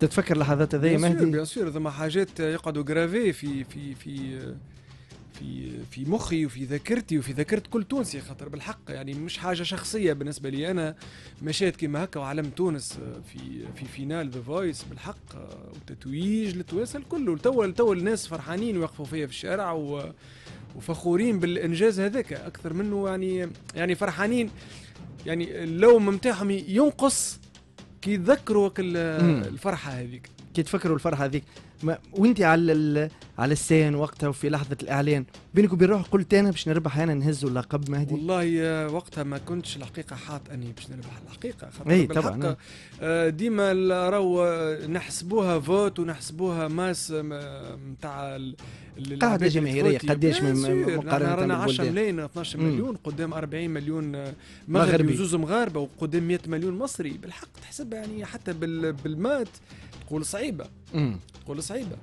تتفكر لحظات هذيا مهدي بيان سور ثم حاجات يقعدوا جرافي في في في في في مخي وفي ذاكرتي وفي ذاكره كل تونسي خاطر بالحق يعني مش حاجه شخصيه بالنسبه لي انا مشيت كيما هكا وعلم تونس في في فينال ذا فويس بالحق وتتويج لتوانسه الكل لتو لتو الناس فرحانين ويقفوا فيا في الشارع و وفخورين بالانجاز هذاك اكثر منه يعني يعني فرحانين يعني اللوم نتاعهم ينقص كي يتذكروا الفرحه هذيك كي تفكروا الفرحه هذيك وانت على على السين وقتها وفي لحظه الاعلان بينك وبين روحك قلت انا باش نربح انا نهز اللقب مهدي والله آه، وقتها ما كنتش الحقيقه حاط اني باش نربح الحقيقه اي طبعا آه، ديما راهو آه، نحسبوها فوت ونحسبوها ماس نتاع قاعدة جماهيرية قداش من مقارنة رانا 10 ملايين 12 مليون قدام 40 مليون مغربي وزوز مغاربة وقدام 100 مليون مصري بالحق تحسب يعني حتى بالمات تقول صعيب صعيبه امم تقول صعيبه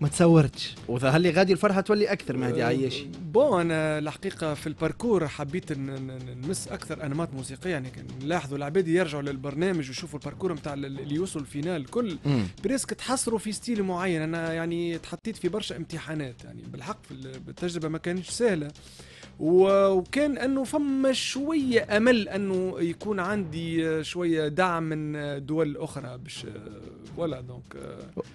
ما تصورتش وظهر لي غادي الفرحه تولي اكثر مهدي أه، عياشي بون انا الحقيقه في الباركور حبيت نمس اكثر انماط موسيقيه يعني نلاحظوا العباد يرجعوا للبرنامج ويشوفوا الباركور نتاع اللي يوصلوا الفينال الكل بريسك تحصروا في ستيل معين انا يعني تحطيت في برشا امتحانات يعني بالحق في التجربه ما كانتش سهله وكان انه فما شويه امل انه يكون عندي شويه دعم من دول اخرى باش ولا دونك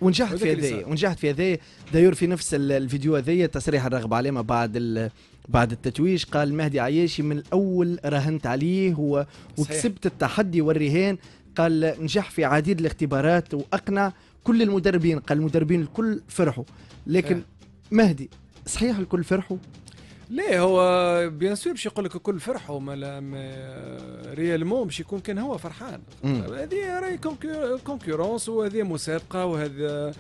ونجحت في هذايا ونجحت في هذايا داير في نفس الفيديو هذايا تصريح الرغب ما بعد بعد التتويج قال مهدي عياشي من الاول راهنت عليه و... وكسبت التحدي والرهان قال نجح في عديد الاختبارات واقنع كل المدربين قال المدربين الكل فرحوا لكن إيه. مهدي صحيح الكل فرحوا ليه هو بيان سور باش يقول لك الكل فرحوا آه، ريالمون باش يكون كان هو فرحان طيب، هذه راهي كونكورونس وهذه مسابقه وهذا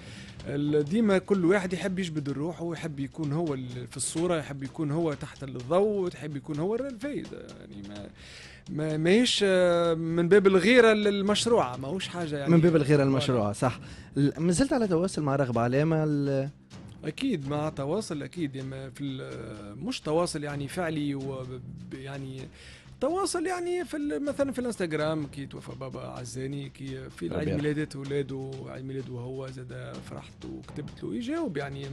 ديما كل واحد يحب يجبد الروح ويحب يكون هو في الصوره يحب يكون هو تحت الضوء يحب يكون هو الفايده يعني ما ما ماهيش آه، من باب الغيره للمشروع ماهوش حاجه يعني من باب الغيره للمشروع صح مازلت على تواصل مع رغبه علامه اكيد مع تواصل اكيد يعني في مش تواصل يعني فعلي ويعني تواصل يعني في مثلا في الانستغرام كي توفى بابا عزاني كي في عيد ميلادات ولاده عيد ميلاده هو زاد فرحت وكتبت له يجاوب يعني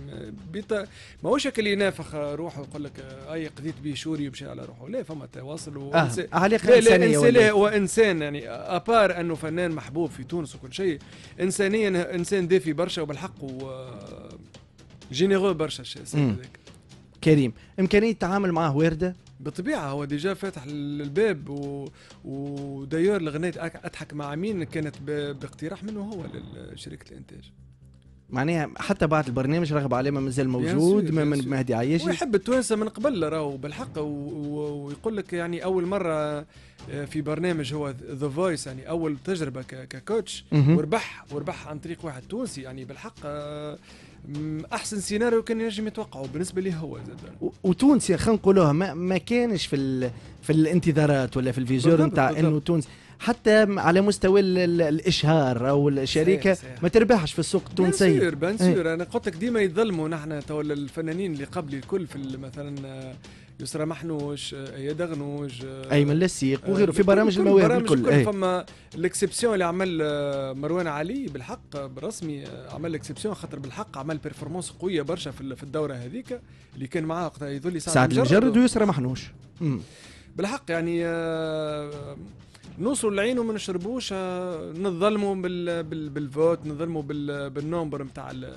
ما ماهوش اللي ينافخ روحه يقول لك اي قضيت به شوري يمشي على روحه لا فما تواصل و آه. علاقه لا لا هو انسان يعني ابار انه فنان محبوب في تونس وكل شيء انسانيا انسان دافي برشا وبالحق و جينيرو برشا الشيء هذاك كريم امكانيه التعامل معاه وارده بالطبيعه هو ديجا فاتح الباب و... ودايور الاغنيه اضحك مع مين كانت ب... باقتراح منه هو لشركه الانتاج معناها حتى بعد البرنامج رغب عليه ما مازال موجود ما من مهدي عياش ويحب التوانسه من قبل راهو بالحق و... و... ويقول لك يعني اول مره آه، في برنامج هو ذا فويس يعني اول تجربه ك... ككوتش وربح وربح عن طريق واحد تونسي يعني بالحق آه، احسن سيناريو كان ينجم يتوقعه بالنسبه لي هو زاد وتونس يا خلينا نقولوها ما, ما كانش في ال... في الانتظارات ولا في الفيزور نتاع انه تونس حتى على مستوى الاشهار او الشركه سيح سيح. ما تربحش في السوق التونسي بنسير بنسير إيه. انا قلت لك ديما يظلموا نحن تو الفنانين اللي قبلي الكل في مثلا آه، يسرى محنوش آه، دغنوج آه، ايمن لسيق آه، وغيره في برامج المواهب الكل الكل إيه. فما ليكسيبسيون اللي عمل مروان علي بالحق بالرسمي عمل ليكسيبسيون خاطر بالحق عمل بيرفورمانس قويه برشا في الدوره هذيك اللي كان معاه وقتها يظل سعد المجرد ويسرى محنوش بالحق يعني نوصلوا لعينه ما نشربوش آه، نظلموا بال... بال... بالفوت نظلموا بال... بالنومبر نتاع ال...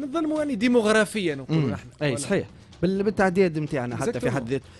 نظلموا يعني ديموغرافيا نقولوا احنا اي صحيح بالتعداد نتاعنا حتى في حد ذاته